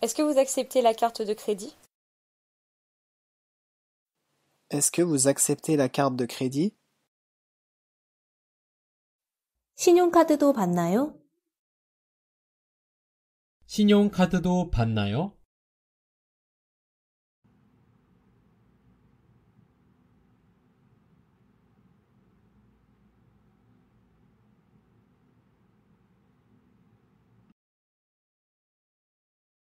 Est-ce que vous acceptez la carte de crédit Est-ce que vous acceptez la carte de crédit